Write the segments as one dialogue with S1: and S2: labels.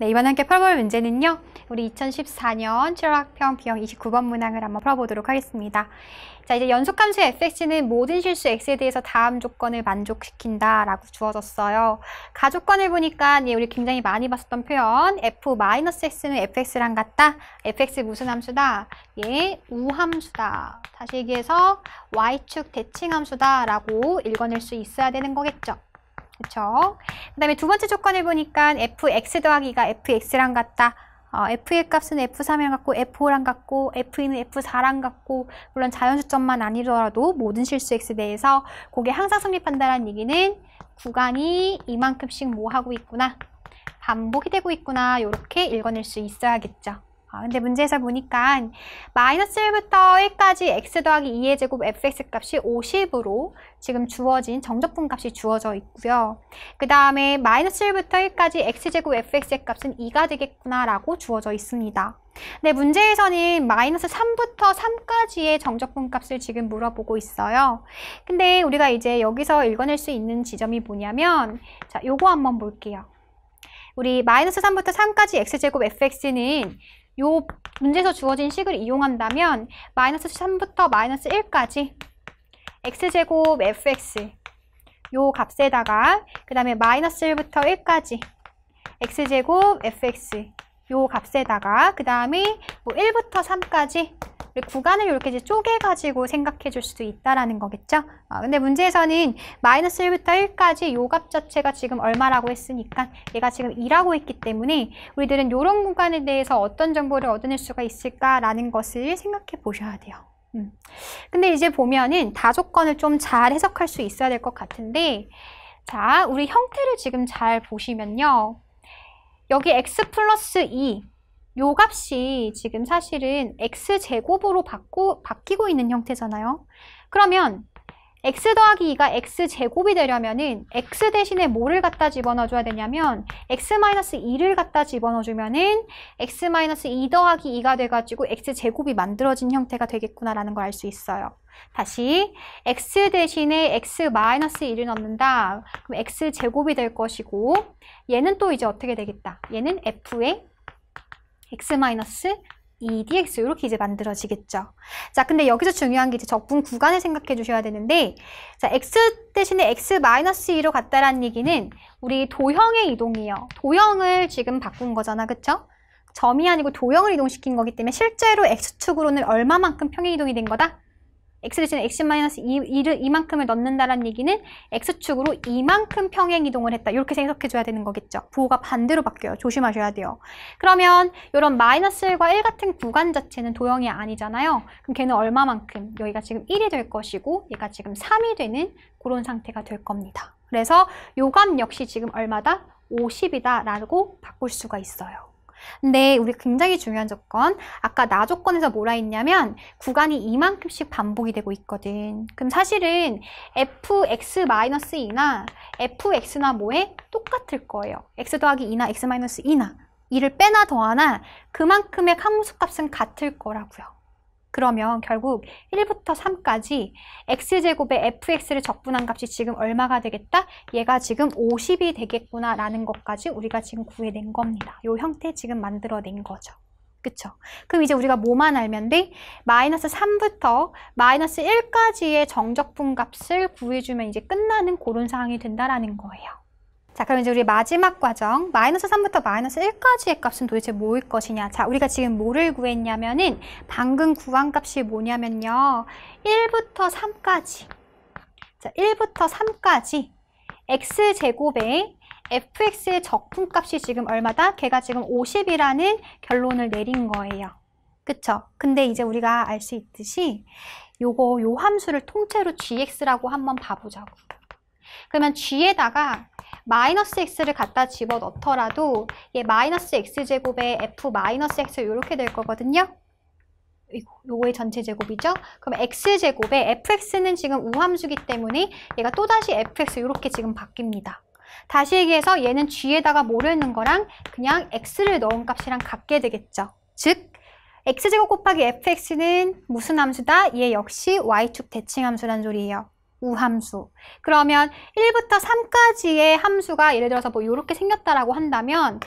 S1: 네, 이번 함께 풀어볼 문제는요. 우리 2014년 7학평 비형 29번 문항을 한번 풀어보도록 하겠습니다. 자, 이제 연속함수 fx는 모든 실수 x에 대해서 다음 조건을 만족시킨다 라고 주어졌어요. 가조건을 보니까 예, 우리 굉장히 많이 봤었던 표현 f-x는 fx랑 같다. fx 무슨 함수다? 예, 우함수다. 다시 얘기해서 y축 대칭함수다 라고 읽어낼 수 있어야 되는 거겠죠. 그렇그 다음에 두 번째 조건을 보니까 fx 더하기가 fx랑 같다. 어, f의 값은 f3이랑 같고 f 5랑 같고 f2는 f4랑 같고 물론 자연수점만 아니더라도 모든 실수 x에 대해서 그게 항상 성립한다는 얘기는 구간이 이만큼씩 뭐 하고 있구나 반복이 되고 있구나 이렇게 읽어낼 수 있어야겠죠. 아, 근데 문제에서 보니까 마이너스 1부터 1까지 x 더하기 2의 제곱 fx 값이 50으로 지금 주어진 정적분 값이 주어져 있고요. 그 다음에 마이너스 1부터 1까지 x제곱 fx의 값은 2가 되겠구나 라고 주어져 있습니다. 네, 문제에서는 마이너스 3부터 3까지의 정적분 값을 지금 물어보고 있어요. 근데 우리가 이제 여기서 읽어낼 수 있는 지점이 뭐냐면 자, 요거 한번 볼게요. 우리 마이너스 3부터 3까지 x제곱 fx는 요 문제에서 주어진 식을 이용한다면 마이너스 3부터 마이너스 1까지 x제곱 fx 요 값에다가 그 다음에 마이너스 1부터 1까지 x제곱 fx 요 값에다가 그 다음에 뭐 1부터 3까지 구간을 이렇게 이제 쪼개가지고 생각해 줄 수도 있다라는 거겠죠. 어, 근데 문제에서는 마이너스 1부터 1까지 요값 자체가 지금 얼마라고 했으니까 얘가 지금 2라고 했기 때문에 우리들은 이런 구간에 대해서 어떤 정보를 얻어낼 수가 있을까라는 것을 생각해 보셔야 돼요. 음. 근데 이제 보면은 다조건을 좀 잘 해석할 수 있어야 될 것 같은데 자, 우리 형태를 지금 잘 보시면요. 여기 x 플러스 2요 값이 지금 사실은 x제곱으로 바꾸, 바뀌고 있는 형태잖아요. 그러면 x 더하기 2가 x제곱이 되려면은 x 대신에 뭐를 갖다 집어넣어줘야 되냐면 x-2를 갖다 집어넣어주면은 x-2 더하기 2가 돼가지고 x제곱이 만들어진 형태가 되겠구나라는 걸 알 수 있어요. 다시 x 대신에 x-1을 넣는다. 그럼 x제곱이 될 것이고 얘는 또 이제 어떻게 되겠다. 얘는 f의 x-2dx 이렇게 이제 만들어지겠죠. 자, 근데 여기서 중요한 게 이제 적분 구간을 생각해 주셔야 되는데 자, x 대신에 x-2로 갔다라는 얘기는 우리 도형의 이동이에요. 도형을 지금 바꾼 거잖아, 그쵸? 점이 아니고 도형을 이동시킨 거기 때문에 실제로 x축으로는 얼마만큼 평행 이동이 된 거다? x를 지는 x 마이너스 2만큼을 넣는다라는 얘기는 x축으로 이만큼 평행 이동을 했다. 이렇게 생각해 줘야 되는 거겠죠. 부호가 반대로 바뀌어요. 조심하셔야 돼요. 그러면 이런 마이너스 1과 1 같은 구간 자체는 도형이 아니잖아요. 그럼 걔는 얼마만큼? 여기가 지금 1이 될 것이고 얘가 지금 3이 되는 그런 상태가 될 겁니다. 그래서 요감 역시 지금 얼마다? 50이다라고 바꿀 수가 있어요. 근데 우리 굉장히 중요한 조건 아까 나 조건에서 뭐라 했냐면 구간이 이만큼씩 반복이 되고 있거든 그럼 사실은 fx-2나 fx나 뭐에 똑같을 거예요 x 더하기 2나 x-2나 이를 빼나 더하나 그만큼의 함수값은 같을 거라고요 그러면 결국 1부터 3까지 x제곱에 fx를 적분한 값이 지금 얼마가 되겠다? 얘가 지금 50이 되겠구나 라는 것까지 우리가 지금 구해낸 겁니다. 요 형태 지금 만들어낸 거죠. 그쵸? 그럼 이제 우리가 뭐만 알면 돼? 마이너스 3부터 마이너스 1까지의 정적분 값을 구해주면 이제 끝나는 그런 상황이 된다라는 거예요. 자, 그럼 이제 우리 마지막 과정, 마이너스 3부터 마이너스 1까지의 값은 도대체 뭐일 것이냐. 자, 우리가 지금 뭐를 구했냐면은 방금 구한 값이 뭐냐면요. 1부터 3까지. 자, 1부터 3까지 x제곱에 fx의 적품값이 지금 얼마다? 걔가 지금 50이라는 결론을 내린 거예요. 그쵸? 근데 이제 우리가 알 수 있듯이 요거 요 함수를 통째로 gx라고 한번 봐보자고. 그러면 g에다가 마이너스 x를 갖다 집어넣더라도 얘 마이너스 x제곱에 f 마이너스 x 이렇게 될 거거든요. 요거의 전체 제곱이죠. 그럼 x제곱에 fx는 지금 우함수기 때문에 얘가 또다시 fx 이렇게 지금 바뀝니다. 다시 얘기해서 얘는 g에다가 모르는 거랑 그냥 x를 넣은 값이랑 같게 되겠죠. 즉 x제곱 곱하기 fx는 무슨 함수다? 얘 역시 y축 대칭함수란 소리예요. 우함수. 그러면 1부터 3까지의 함수가 예를 들어서 뭐 이렇게 생겼다라고 한다면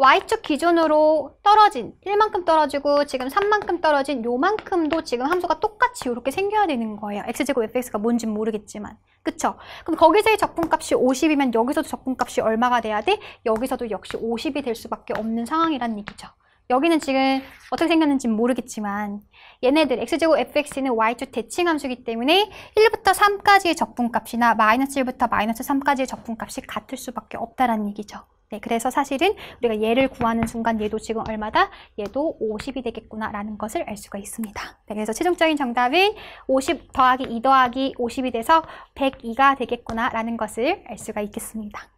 S1: y축 기준으로 떨어진 1만큼 떨어지고 지금 3만큼 떨어진 요만큼도 지금 함수가 똑같이 이렇게 생겨야 되는 거예요. x제곱 fx가 뭔지 모르겠지만. 그쵸? 그럼 거기서의 적분값이 50이면 여기서도 적분값이 얼마가 돼야 돼? 여기서도 역시 50이 될 수밖에 없는 상황이란 얘기죠. 여기는 지금 어떻게 생겼는지 모르겠지만 얘네들 x제곱 fx는 y2 대칭 함수기 이 때문에 1부터 3까지의 적분값이나 마이너스 1부터 마이너스 3까지의 적분값이 같을 수밖에 없다라는 얘기죠. 네, 그래서 사실은 우리가 얘를 구하는 순간 얘도 지금 얼마다? 얘도 50이 되겠구나라는 것을 알 수가 있습니다. 네, 그래서 최종적인 정답은 50 더하기 2 더하기 50이 돼서 102가 되겠구나라는 것을 알 수가 있겠습니다.